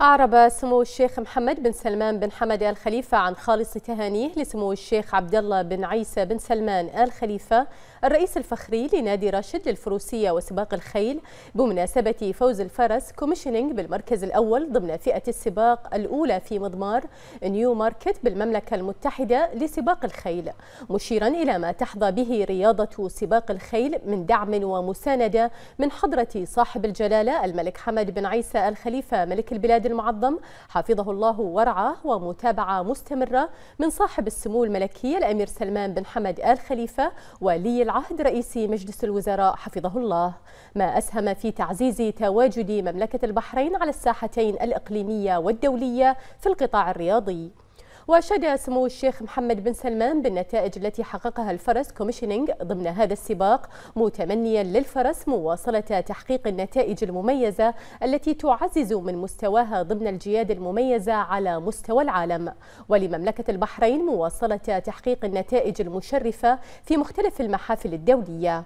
أعرب سمو الشيخ محمد بن سلمان بن حمد آل خليفة عن خالص تهانيه لسمو الشيخ عبد الله بن عيسى بن سلمان آل خليفة الرئيس الفخري لنادي راشد للفروسية وسباق الخيل بمناسبة فوز الفرس كوميشنينج بالمركز الأول ضمن فئة السباق الأولى في مضمار نيو ماركت بالمملكة المتحدة لسباق الخيل مشيرا إلى ما تحظى به رياضة سباق الخيل من دعم ومساندة من حضرة صاحب الجلالة الملك حمد بن عيسى آل خليفة ملك البلاد المعظم حفظه الله ورعاه ومتابعة مستمرة من صاحب السمو الملكي الأمير سلمان بن حمد آل خليفة ولي العهد رئيس مجلس الوزراء حفظه الله ما أسهم في تعزيز تواجد مملكة البحرين على الساحتين الإقليمية والدولية في القطاع الرياضي وأشاد سمو الشيخ محمد بن سلمان بالنتائج التي حققها الفرس كوميشنينج ضمن هذا السباق متمنيا للفرس مواصلة تحقيق النتائج المميزة التي تعزز من مستواها ضمن الجياد المميزة على مستوى العالم ولمملكة البحرين مواصلة تحقيق النتائج المشرفة في مختلف المحافل الدولية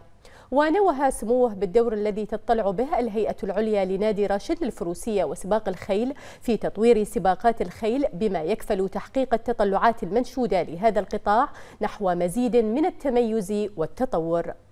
ونوه سموه بالدور الذي تطلع به الهيئة العليا لنادي راشد للفروسية وسباق الخيل في تطوير سباقات الخيل بما يكفل تحقيق التطلعات المنشودة لهذا القطاع نحو مزيد من التميز والتطور